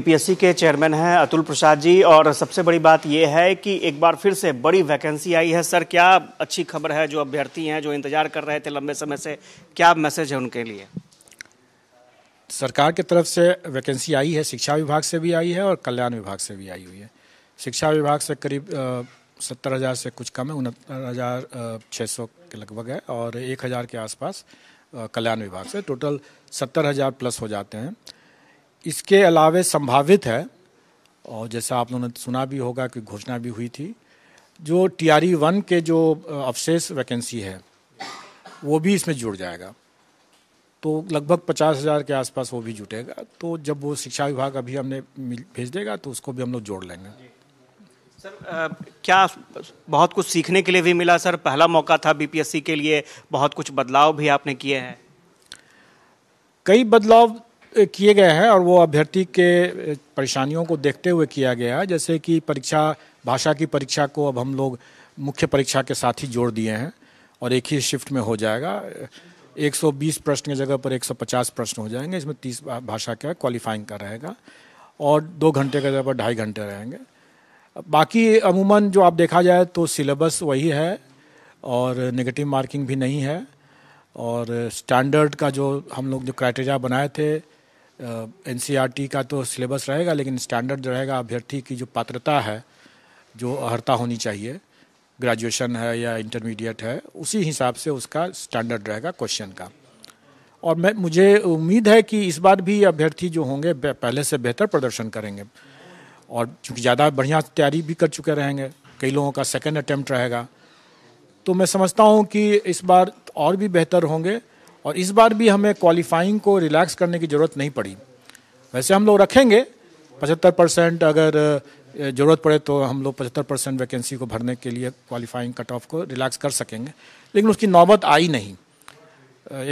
UPSC के chairman हैं अतुल प्रसाद जी और सबसे बड़ी बात यह है कि एक बार फिर से बड़ी वैकेंसी आई है सर क्या अच्छी खबर है जो अभ्यर्थी हैं जो इंतजार कर रहे थे लंबे समय से क्या मैसेज है उनके लिए सरकार की तरफ से वैकेंसी आई है शिक्षा विभाग से भी आई है और कल्याण विभाग से भी आई हुई है शिक्षा विभाग से करीब सत्तर हज़ार से कुछ कम है उनहत्तर हज़ार छः सौ के लगभग है और एक हज़ार के आसपास कल्याण विभाग से टोटल सत्तर हज़ार प्लस हो जाते हैं इसके अलावे संभावित है और जैसा आप लोगों ने सुना भी होगा कि घोषणा भी हुई थी जो टी आर ई वन के जो अवशेष वैकेंसी है वो भी इसमें जुड़ जाएगा तो लगभग पचास हज़ार के आसपास वो भी जुटेगा तो जब वो शिक्षा विभाग अभी हमने भेज देगा तो उसको भी हम लोग जोड़ लेंगे सर आ, क्या बहुत कुछ सीखने के लिए भी मिला सर पहला मौका था बीपीएससी के लिए बहुत कुछ बदलाव भी आपने किए हैं कई बदलाव किए गए हैं और वो अभ्यर्थी के परेशानियों को देखते हुए किया गया है जैसे कि परीक्षा भाषा की परीक्षा को अब हम लोग मुख्य परीक्षा के साथ ही जोड़ दिए हैं और एक ही शिफ्ट में हो जाएगा 120 प्रश्न की जगह पर 150 प्रश्न हो जाएंगे इसमें 30 भाषा का क्वालिफाइंग का रहेगा और दो घंटे के जगह पर ढाई घंटे रहेंगे बाकी अमूमन जो आप देखा जाए तो सिलेबस वही है और नेगेटिव मार्किंग भी नहीं है और स्टैंडर्ड का जो हम लोग जो क्राइटेरिया बनाए थे एन e का तो सिलेबस रहेगा लेकिन स्टैंडर्ड रहेगा अभ्यर्थी की जो पात्रता है जो अर्ता होनी चाहिए ग्रेजुएशन है या इंटरमीडिएट है उसी हिसाब से उसका स्टैंडर्ड रहेगा क्वेश्चन का और मैं मुझे उम्मीद है कि इस बार भी अभ्यर्थी जो होंगे पहले से बेहतर प्रदर्शन करेंगे और चूँकि ज़्यादा बढ़िया तैयारी भी कर चुके रहेंगे कई लोगों का सेकेंड अटैम्प्ट रहेगा तो मैं समझता हूँ कि इस बार और भी बेहतर होंगे और इस बार भी हमें क्वालिफाइंग को रिलैक्स करने की ज़रूरत नहीं पड़ी वैसे हम लोग रखेंगे पचहत्तर परसेंट अगर ज़रूरत पड़े तो हम लोग पचहत्तर परसेंट वैकेंसी को भरने के लिए क्वालिफाइंग कट ऑफ को रिलैक्स कर सकेंगे लेकिन उसकी नौबत आई नहीं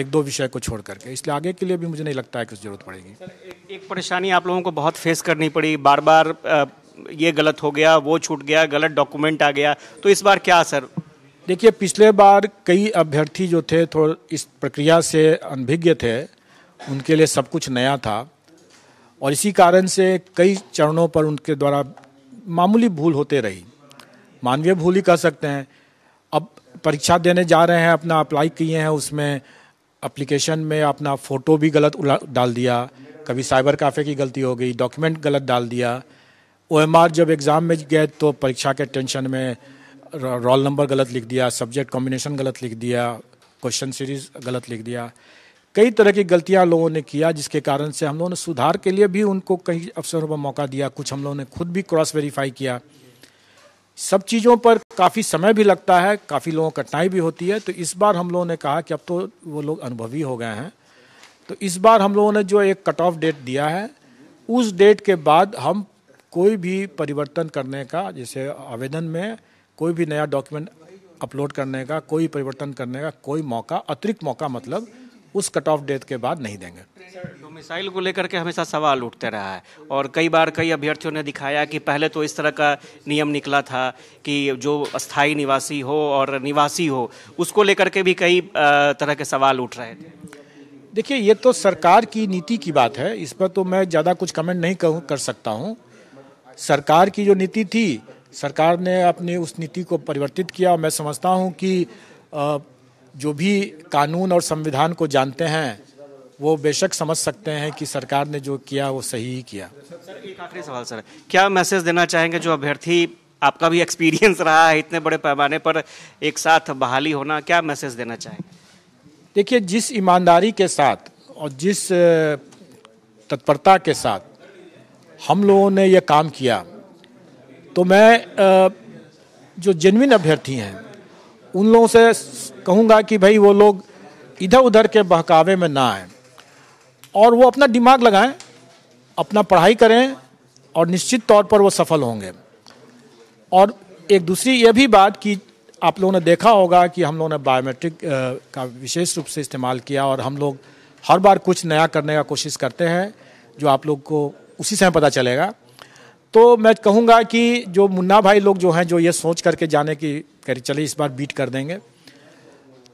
एक दो विषय को छोड़ करके इसलिए आगे के लिए भी मुझे नहीं लगता है कि ज़रूरत पड़ेगी एक, एक परेशानी आप लोगों को बहुत फेस करनी पड़ी बार बार ये गलत हो गया वो छूट गया गलत डॉक्यूमेंट आ गया तो इस बार क्या सर देखिए पिछले बार कई अभ्यर्थी जो थे थोड़ा इस प्रक्रिया से अनभिज्ञ थे उनके लिए सब कुछ नया था और इसी कारण से कई चरणों पर उनके द्वारा मामूली भूल होते रही मानवीय भूल ही कह सकते हैं अब परीक्षा देने जा रहे हैं अपना अप्लाई किए हैं उसमें अप्लीकेशन में अपना फ़ोटो भी गलत डाल दिया कभी साइबर काफ़े की गलती हो गई डॉक्यूमेंट गलत डाल दिया ओ जब एग्ज़ाम में गए तो परीक्षा के टेंशन में रोल नंबर गलत लिख दिया सब्जेक्ट कॉम्बिनेशन गलत लिख दिया क्वेश्चन सीरीज गलत लिख दिया कई तरह की गलतियां लोगों ने किया जिसके कारण से हम लोगों ने सुधार के लिए भी उनको कई अवसरों पर मौका दिया कुछ हम लोगों ने खुद भी क्रॉस वेरीफाई किया सब चीज़ों पर काफ़ी समय भी लगता है काफ़ी लोगों को कठिनाई भी होती है तो इस बार हम लोगों ने कहा कि अब तो वो लोग अनुभवी हो गए हैं तो इस बार हम लोगों ने जो एक कट ऑफ डेट दिया है उस डेट के बाद हम कोई भी परिवर्तन करने का जैसे आवेदन में कोई भी नया डॉक्यूमेंट अपलोड करने का कोई परिवर्तन करने का कोई मौका अतिरिक्त मौका मतलब उस कट ऑफ डेट के बाद नहीं देंगे तो मिसाइल को लेकर के हमेशा सवाल उठते रहा है और कई बार कई अभ्यर्थियों ने दिखाया कि पहले तो इस तरह का नियम निकला था कि जो अस्थाई निवासी हो और निवासी हो उसको लेकर के भी कई तरह के सवाल उठ रहे थे देखिए ये तो सरकार की नीति की बात है इस पर तो मैं ज़्यादा कुछ कमेंट नहीं कर सकता हूँ सरकार की जो नीति थी सरकार ने अपनी उस नीति को परिवर्तित किया और मैं समझता हूं कि जो भी कानून और संविधान को जानते हैं वो बेशक समझ सकते हैं कि सरकार ने जो किया वो सही ही किया सर एक आखिरी सवाल सर क्या मैसेज देना चाहेंगे जो अभ्यर्थी आपका भी एक्सपीरियंस रहा है इतने बड़े पैमाने पर एक साथ बहाली होना क्या मैसेज देना चाहेंगे देखिए जिस ईमानदारी के साथ और जिस तत्परता के साथ हम लोगों ने यह काम किया तो मैं जो जेनविन अभ्यर्थी हैं उन लोगों से कहूँगा कि भाई वो लोग इधर उधर के बहकावे में ना आए और वो अपना दिमाग लगाएं अपना पढ़ाई करें और निश्चित तौर पर वो सफल होंगे और एक दूसरी ये भी बात कि आप लोगों ने देखा होगा कि हम लोगों ने बायोमेट्रिक का विशेष रूप से इस्तेमाल किया और हम लोग हर बार कुछ नया करने का कोशिश करते हैं जो आप लोग को उसी समय पता चलेगा तो मैं कहूँगा कि जो मुन्ना भाई लोग जो हैं जो ये सोच करके जाने की कह चले इस बार बीट कर देंगे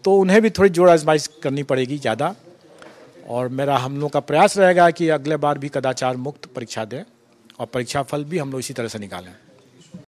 तो उन्हें भी थोड़ी जोर आजमाइश करनी पड़ेगी ज़्यादा और मेरा हम लोग का प्रयास रहेगा कि अगले बार भी कदाचार मुक्त परीक्षा दें और परीक्षा फल भी हम लोग इसी तरह से निकालें